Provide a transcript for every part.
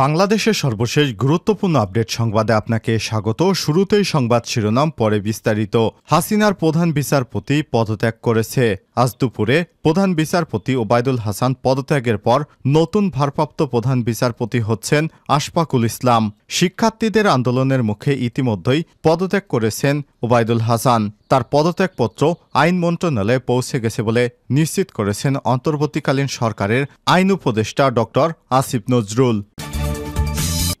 বাংলাদেশের সর্বশেষ গুরুত্বপূর্ণ আপডেট সংবাদে আপনাকে স্বাগত শুরুতেই সংবাদ শিরোনাম পরে বিস্তারিত হাসিনার প্রধান বিচারপতি পদত্যাগ করেছে আজ দুপুরে প্রধান বিচারপতি ওবায়দুল হাসান পদত্যাগের পর নতুন ভারপ্রাপ্ত প্রধান বিচারপতি হচ্ছেন আশফাকুল ইসলাম শিক্ষার্থীদের আন্দোলনের মুখে ইতিমধ্যেই পদত্যাগ করেছেন ওবায়দুল হাসান তার পদত্যাগপত্র আইন মন্ত্রণালয়ে পৌঁছে গেছে বলে নিশ্চিত করেছেন অন্তর্বর্তীকালীন সরকারের আইন উপদেষ্টা ডক্টর আসিফ নজরুল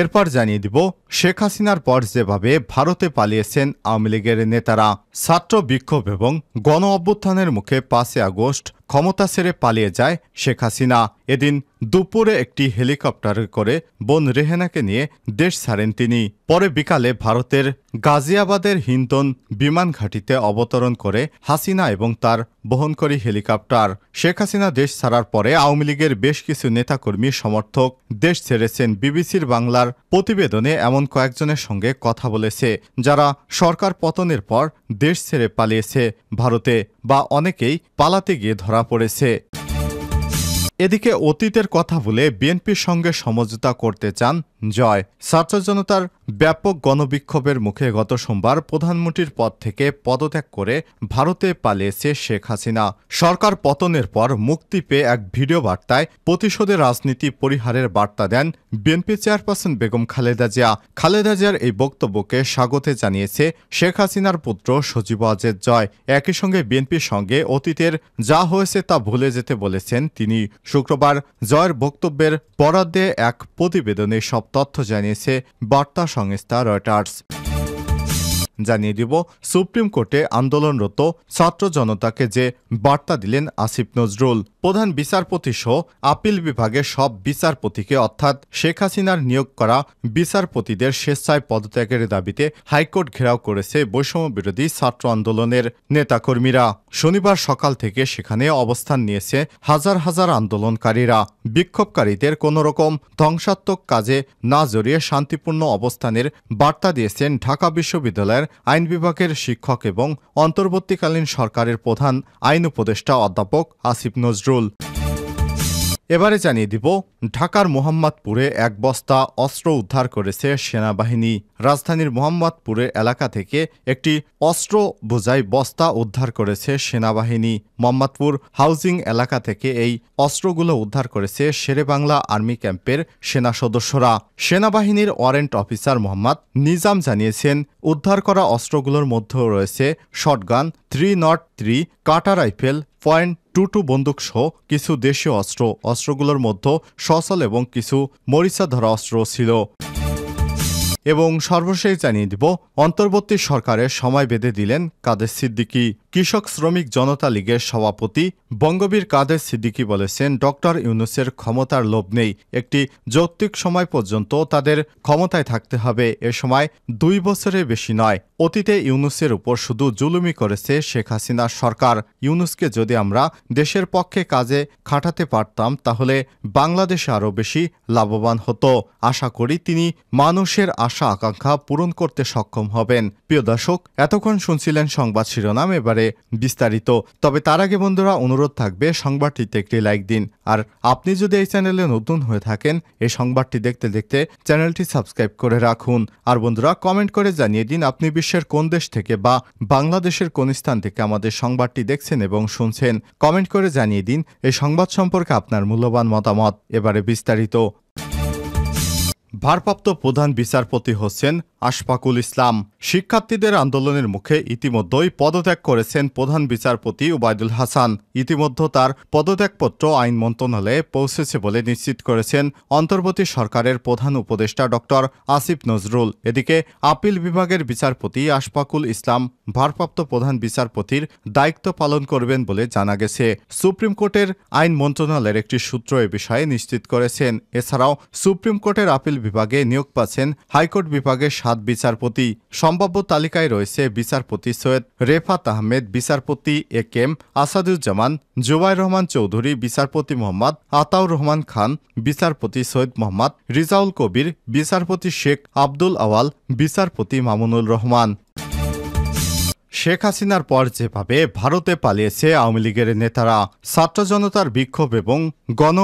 এরপর জানিয়ে দিব শেখ হাসিনার পর যেভাবে ভারতে পালিয়েছেন আওয়ামী লীগের নেতারা ছাত্র বিক্ষোভ এবং গণ অভ্যুত্থানের মুখে পাঁচই আগস্ট ক্ষমতা ছেড়ে পালিয়ে যায় শেখ হাসিনা এদিন দুপুরে একটি হেলিকপ্টারে করে বোন রেহেনাকে নিয়ে দেশ ছাড়েন তিনি পরে বিকালে ভারতের গাজিয়াবাদের হিন্দন বিমান ঘাঁটিতে অবতরণ করে হাসিনা এবং তার বহনকারী হেলিকপ্টার শেখ হাসিনা দেশ ছাড়ার পরে আওয়ামী লীগের বেশ কিছু নেতাকর্মী সমর্থক দেশ ছেড়েছেন বিবিসির বাংলার প্রতিবেদনে এমন কয়েকজনের সঙ্গে কথা বলেছে যারা সরকার পতনের পর দেশ ছেড়ে পালিয়েছে ভারতে বা অনেকেই পালাতে গিয়ে ধরা ধরা পড়েছে এদিকে অতীতের কথা বলে বিএনপির সঙ্গে সমঝোতা করতে চান জয় ছাত্র জনতার ব্যাপক গণবিক্ষোভের মুখে গত সোমবার প্রধানমন্ত্রীর পদ থেকে পদত্যাগ করে ভারতে পালিয়েছে শেখ হাসিনা সরকার পতনের পর মুক্তি পেয়ে এক ভিডিও বার্তায় প্রতিশোধের রাজনীতি পরিহারের বার্তা দেন বিএনপি চেয়ারপারসন বেগম খালেদা জিয়া খালেদা জিয়ার এই বক্তব্যকে স্বাগতে জানিয়েছে শেখ হাসিনার পুত্র সজীব আজেদ জয় একই সঙ্গে বিএনপির সঙ্গে অতীতের যা হয়েছে তা ভুলে যেতে বলেছেন তিনি শুক্রবার জয়ের বক্তব্যের বরাদ্দে এক প্রতিবেদনে সব তথ্য জানিয়েছে বার্তা সংস্থা রয়টার্স জানিয়ে দিব সুপ্রিম কোর্টে আন্দোলনরত ছাত্র জনতাকে যে বার্তা দিলেন আসিফ নজরুল প্রধান বিচারপতি সহ আপিল বিভাগের সব বিচারপতিকে অর্থাৎ শেখ হাসিনার নিয়োগ করা বিচারপতিদের স্বেচ্ছায় পদত্যাগের দাবিতে হাইকোর্ট ঘেরাও করেছে বৈষম্য বিরোধী ছাত্র আন্দোলনের নেতাকর্মীরা শনিবার সকাল থেকে সেখানে অবস্থান নিয়েছে হাজার হাজার আন্দোলনকারীরা বিক্ষোভকারীদের কোনো রকম ধ্বংসাত্মক কাজে না জড়িয়ে শান্তিপূর্ণ অবস্থানের বার্তা দিয়েছেন ঢাকা বিশ্ববিদ্যালয়ের আইন বিভাগের শিক্ষক এবং অন্তর্বর্তীকালীন সরকারের প্রধান আইন উপদেষ্টা অধ্যাপক আসিফ নজরুল এবারে জানিয়ে দিব ঢাকার মোহাম্মদপুরে এক বস্তা অস্ত্র উদ্ধার করেছে সেনাবাহিনী রাজধানীর মোহাম্মদপুরে এলাকা থেকে একটি অস্ত্র বোঝাই বস্তা উদ্ধার করেছে সেনাবাহিনী মোহাম্মদপুর হাউজিং এলাকা থেকে এই অস্ত্রগুলো উদ্ধার করেছে শেরেবাংলা আর্মি ক্যাম্পের সেনা সদস্যরা সেনাবাহিনীর ওয়ারেন্ট অফিসার মোহাম্মদ নিজাম জানিয়েছেন উদ্ধার করা অস্ত্রগুলোর মধ্যেও রয়েছে শটগান থ্রি নট থ্রি কাটা রাইফেল পয়েন্ট টু টু বন্দুক সহ কিছু দেশীয় অস্ত্র অস্ত্রগুলোর মধ্যে সচল এবং কিছু মরিচা ধরা অস্ত্র ছিল এবং সর্বশেষ জানিয়ে দিব অন্তর্বর্তী সরকারের সময় বেঁধে দিলেন কাদের সিদ্দিকি কৃষক শ্রমিক জনতা লীগের সভাপতি বঙ্গবীর কাদের সিদ্দিকি বলেছেন ডক্টর ইউনুসের ক্ষমতার লোভ নেই একটি যৌক্তিক সময় পর্যন্ত তাদের ক্ষমতায় থাকতে হবে এ সময় দুই বছরের বেশি নয় অতীতে ইউনুসের উপর শুধু জুলুমি করেছে শেখ হাসিনার সরকার ইউনুসকে যদি আমরা দেশের পক্ষে কাজে খাটাতে পারতাম তাহলে বাংলাদেশে আরও বেশি লাভবান হতো আশা করি তিনি মানুষের আশা আশা আকাঙ্ক্ষা পূরণ করতে সক্ষম হবেন প্রিয় দর্শক এতক্ষণ শুনছিলেন সংবাদ শিরোনাম এবারে বিস্তারিত তবে তার আগে বন্ধুরা অনুরোধ থাকবে সংবাদটিতে একটি লাইক দিন আর আপনি যদি এই চ্যানেলে নতুন হয়ে থাকেন এই সংবাদটি দেখতে দেখতে চ্যানেলটি সাবস্ক্রাইব করে রাখুন আর বন্ধুরা কমেন্ট করে জানিয়ে দিন আপনি বিশ্বের কোন দেশ থেকে বা বাংলাদেশের কোন স্থান থেকে আমাদের সংবাদটি দেখছেন এবং শুনছেন কমেন্ট করে জানিয়ে দিন এই সংবাদ সম্পর্কে আপনার মূল্যবান মতামত এবারে বিস্তারিত ভারপ্রাপ্ত প্রধান বিচারপতি হচ্ছেন আশফাকুল ইসলাম শিক্ষার্থীদের আন্দোলনের মুখে ইতিমধ্যেই পদত্যাগ করেছেন প্রধান বিচারপতি ওবায়দুল হাসান ইতিমধ্যে তার পদত্যাগপত্র আইন মন্ত্রণালয়ে পৌঁছেছে বলে নিশ্চিত করেছেন অন্তর্বর্তী সরকারের প্রধান উপদেষ্টা ডক্টর আসিফ নজরুল এদিকে আপিল বিভাগের বিচারপতি আশফাকুল ইসলাম ভারপ্রাপ্ত প্রধান বিচারপতির দায়িত্ব পালন করবেন বলে জানা গেছে সুপ্রিম কোর্টের আইন মন্ত্রণালয়ের একটি সূত্র এ বিষয়ে নিশ্চিত করেছেন এছাড়াও সুপ্রিম কোর্টের আপিল বিভাগে নিয়োগ পাচ্ছেন হাইকোর্ট বিভাগের সাত বিচারপতি সম্ভাব্য তালিকায় রয়েছে বিচারপতি সৈয়দ রেফাত আহমেদ বিচারপতি এ কেম আসাদুজ্জামান জুবাই রহমান চৌধুরী বিচারপতি মোহাম্মদ আতাউর রহমান খান বিচারপতি সৈয়দ মোহাম্মদ রিজাউল কবির বিচারপতি শেখ আব্দুল আওয়াল বিচারপতি মামুনুল রহমান শেখ হাসিনার পর যেভাবে ভারতে পালিয়েছে আওয়ামী লীগের নেতারা ছাত্র জনতার বিক্ষোভ এবং গণ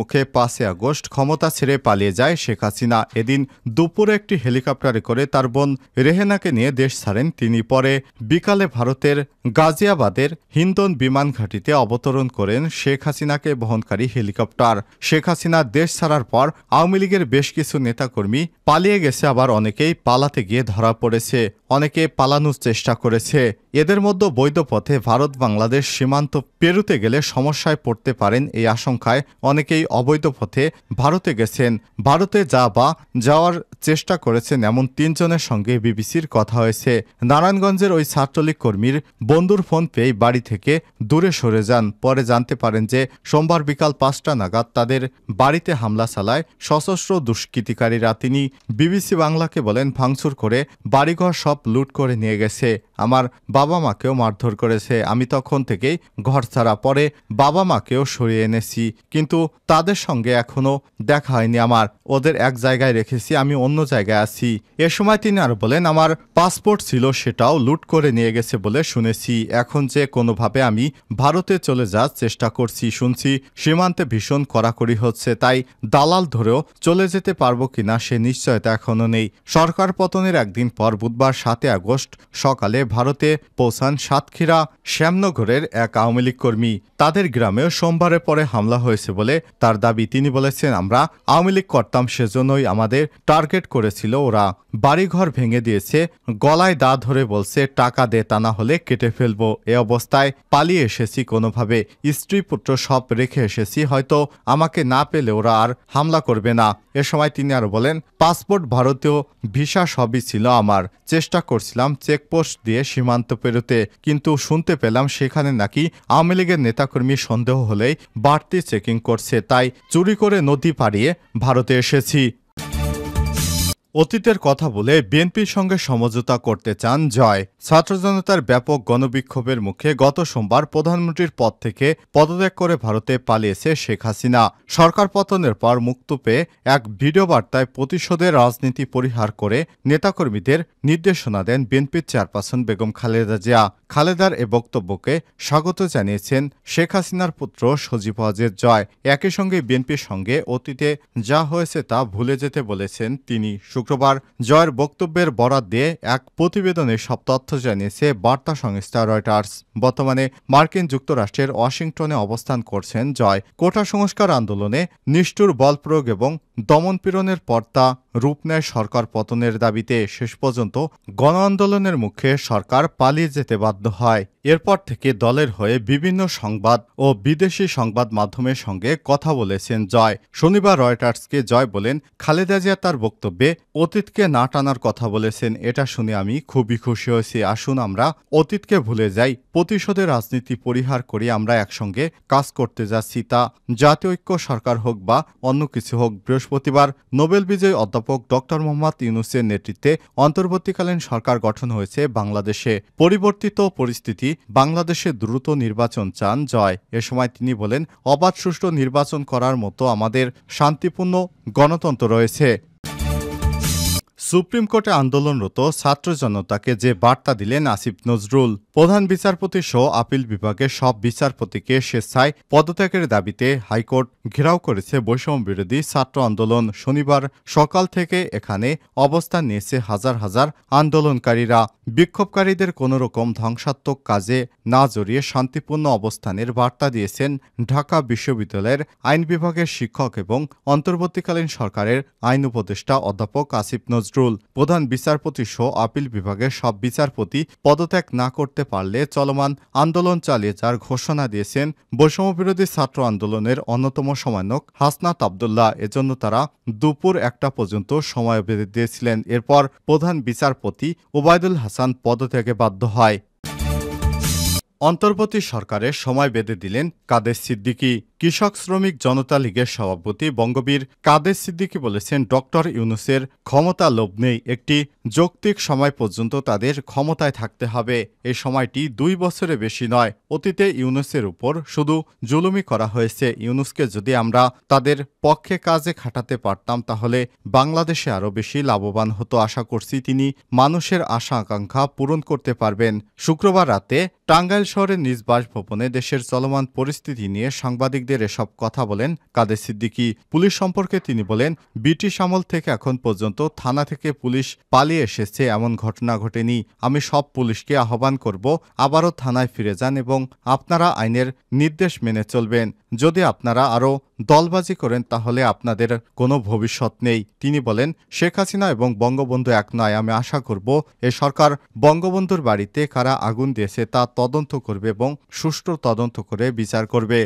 মুখে পাঁচই আগস্ট ক্ষমতা ছেড়ে পালিয়ে যায় শেখ হাসিনা এদিন দুপুরে একটি হেলিকপ্টারে করে তার বোন রেহেনাকে নিয়ে দেশ ছাড়েন তিনি পরে বিকালে ভারতের গাজিয়াবাদের হিন্দন বিমান ঘাঁটিতে অবতরণ করেন শেখ হাসিনাকে বহনকারী হেলিকপ্টার শেখ হাসিনা দেশ ছাড়ার পর আওয়ামী লীগের বেশ কিছু নেতাকর্মী পালিয়ে গেছে আবার অনেকেই পালাতে গিয়ে ধরা পড়েছে অনেকে পালানোর চেষ্টা করে છે এদের মধ্যে বৈধ পথে ভারত বাংলাদেশ সীমান্ত পেরুতে গেলে সমস্যায় পড়তে পারেন এই আশঙ্কায় অনেকেই অবৈধ পথে ভারতে গেছেন ভারতে যা বা যাওয়ার চেষ্টা করেছেন এমন তিনজনের সঙ্গে বিবিসির কথা হয়েছে নারায়ণগঞ্জের ওই ছাত্রলীগ কর্মীর বন্ধুর ফোন পেয়ে বাড়ি থেকে দূরে সরে যান পরে জানতে পারেন যে সোমবার বিকাল পাঁচটা নাগাদ তাদের বাড়িতে হামলা চালায় সশস্ত্র দুষ্কৃতিকারীরা তিনি বিবিসি বাংলাকে বলেন ভাঙচুর করে বাড়িঘর সব লুট করে নিয়ে গেছে আমার বাবা মাকেও মারধর করেছে আমি তখন থেকেই ঘর ছাড়া পরে বাবা মাকেও সরিয়ে এনেছি কিন্তু তাদের সঙ্গে এখনও দেখা হয়নি আমার ওদের এক জায়গায় রেখেছি আমি অন্য জায়গায় আছি এ সময় তিনি আর বলেন আমার পাসপোর্ট ছিল সেটাও লুট করে নিয়ে গেছে বলে শুনেছি এখন যে কোনোভাবে আমি ভারতে চলে যাওয়ার চেষ্টা করছি শুনছি সীমান্তে ভীষণ কড়াকড়ি হচ্ছে তাই দালাল ধরেও চলে যেতে পারবো কিনা সে নিশ্চয়তা এখনও নেই সরকার পতনের একদিন পর বুধবার সাতে আগস্ট সকালে ভারতে পৌঁছান সাতক্ষীরা শ্যামনগরের এক আওয়ামী লীগ কর্মী তাদের গ্রামেও সোমবারের পরে হামলা হয়েছে বলে তার দাবি তিনি বলেছেন আমরা আওয়ামী লীগ করতাম সেজন্যই আমাদের টার্গেট করেছিল ওরা বাড়িঘর ভেঙে দিয়েছে গলায় দা ধরে বলছে টাকা দে তা না হলে কেটে ফেলব এ অবস্থায় পালিয়ে এসেছি কোনোভাবে স্ত্রী পুত্র সব রেখে এসেছি হয়তো আমাকে না পেলে ওরা আর হামলা করবে না এ সময় তিনি আর বলেন পাসপোর্ট ভারতীয় ভিসা সবই ছিল আমার চেষ্টা করছিলাম চেকপোস্ট দিয়ে সীমান্ত পেরোতে কিন্তু শুনতে পেলাম সেখানে নাকি আওয়ামী লীগের নেতাকর্মী সন্দেহ হলেই বাড়তি চেকিং করছে তাই চুরি করে নদী পাড়িয়ে ভারতে এসেছি অতীতের কথা বলে বিএনপির সঙ্গে সমঝোতা করতে চান জয় ছাত্র জনতার ব্যাপক গণবিক্ষোভের মুখে গত সোমবার প্রধানমন্ত্রীর পদ থেকে পদত্যাগ করে ভারতে পালিয়েছে শেখ হাসিনা সরকার পতনের পর মুক্ত পেয়ে এক ভিডিও বার্তায় প্রতিশোধের রাজনীতি পরিহার করে নেতাকর্মীদের নির্দেশনা দেন বিএনপির চেয়ারপারসন বেগম খালেদা জিয়া খালেদার এ বক্তব্যকে স্বাগত জানিয়েছেন শেখ হাসিনার পুত্র সজীব আজের জয় একই সঙ্গে বিএনপির সঙ্গে অতীতে যা হয়েছে তা ভুলে যেতে বলেছেন তিনি শুক্রবার জয়ের বক্তব্যের বরাদ দিয়ে এক প্রতিবেদনে সব তথ্য জানিয়েছে বার্তা সংস্থা রয়টার্স বর্তমানে মার্কিন যুক্তরাষ্ট্রের ওয়াশিংটনে অবস্থান করছেন জয় কোটা সংস্কার আন্দোলনে নিষ্ঠুর বলপ্রয়োগ এবং দমনপীড়নের পর্দা রূপ নেয় সরকার পতনের দাবিতে শেষ পর্যন্ত গণ আন্দোলনের মুখে সরকার পালিয়ে যেতে বাধ্য হয় এরপর থেকে দলের হয়ে বিভিন্ন সংবাদ ও বিদেশি সংবাদ মাধ্যমের সঙ্গে কথা বলেছেন জয় শনিবার রয়টার্সকে জয় বলেন খালেদা জিয়া তার বক্তব্যে অতীতকে না টানার কথা বলেছেন এটা শুনে আমি খুবই খুশি হয়েছি আসুন আমরা অতীতকে ভুলে যাই প্রতিশোধের রাজনীতি পরিহার করে আমরা একসঙ্গে কাজ করতে যাচ্ছি তা জাতীয় ঐক্য সরকার হোক বা অন্য কিছু হোক বৃহস্পতিবার নোবেল বিজয়ী অধ্যাপক অধ্যাপক ড মোহাম্মদ ইউনুসের নেতৃত্বে অন্তর্বর্তীকালীন সরকার গঠন হয়েছে বাংলাদেশে পরিবর্তিত পরিস্থিতি বাংলাদেশে দ্রুত নির্বাচন চান জয় এ সময় তিনি বলেন অবাধ সুষ্ঠু নির্বাচন করার মতো আমাদের শান্তিপূর্ণ গণতন্ত্র রয়েছে সুপ্রিম কোর্টে আন্দোলনরত ছাত্র জনতাকে যে বার্তা দিলেন আসিফ নজরুল প্রধান বিচারপতি সহ আপিল বিভাগের সব বিচারপতিকে স্বেচ্ছায় পদত্যাগের দাবিতে হাইকোর্ট ঘেরাও করেছে বৈষম্য বিরোধী ছাত্র আন্দোলন শনিবার সকাল থেকে এখানে অবস্থান নিয়েছে হাজার হাজার আন্দোলনকারীরা বিক্ষোভকারীদের কোনো রকম ধ্বংসাত্মক কাজে না জড়িয়ে শান্তিপূর্ণ অবস্থানের বার্তা দিয়েছেন ঢাকা বিশ্ববিদ্যালয়ের আইন বিভাগের শিক্ষক এবং অন্তর্বর্তীকালীন সরকারের আইন উপদেষ্টা অধ্যাপক আসিফ নজরুল নজরুল প্রধান বিচারপতি সহ আপিল বিভাগের সব বিচারপতি পদত্যাগ না করতে পারলে চলমান আন্দোলন চালিয়ে যার ঘোষণা দিয়েছেন বৈষম্যবিরোধী ছাত্র আন্দোলনের অন্যতম সমন্বয়ক হাসনাত আবদুল্লাহ এজন্য তারা দুপুর একটা পর্যন্ত সময় বেঁধে দিয়েছিলেন এরপর প্রধান বিচারপতি ওবায়দুল হাসান পদত্যাগে বাধ্য হয় অন্তর্বর্তী সরকারের সময় বেঁধে দিলেন কাদের সিদ্দিকী কৃষক শ্রমিক জনতা লীগের সভাপতি বঙ্গবীর কাদের সিদ্দিকী বলেছেন ডক্টর ইউনুসের ক্ষমতা লোভ নেই একটি যৌক্তিক সময় পর্যন্ত তাদের ক্ষমতায় থাকতে হবে এই সময়টি দুই বছরে বেশি নয় অতীতে ইউনুসের উপর শুধু জুলুমি করা হয়েছে ইউনুসকে যদি আমরা তাদের পক্ষে কাজে খাটাতে পারতাম তাহলে বাংলাদেশে আরও বেশি লাভবান হতো আশা করছি তিনি মানুষের আশা আকাঙ্ক্ষা পূরণ করতে পারবেন শুক্রবার রাতে টাঙ্গাইল শহরের নিজ বাসভবনে দেশের চলমান পরিস্থিতি নিয়ে সাংবাদিক সাংবাদিকদের এসব কথা বলেন কাদের সিদ্দিকি পুলিশ সম্পর্কে তিনি বলেন ব্রিটিশ আমল থেকে এখন পর্যন্ত থানা থেকে পুলিশ পালিয়ে এসেছে এমন ঘটনা ঘটেনি আমি সব পুলিশকে আহ্বান করব আবারও থানায় ফিরে যান এবং আপনারা আইনের নির্দেশ মেনে চলবেন যদি আপনারা আরও দলবাজি করেন তাহলে আপনাদের কোনো ভবিষ্যৎ নেই তিনি বলেন শেখ হাসিনা এবং বঙ্গবন্ধু এক নয় আমি আশা করব এ সরকার বঙ্গবন্ধুর বাড়িতে কারা আগুন দিয়েছে তা তদন্ত করবে এবং সুষ্ঠু তদন্ত করে বিচার করবে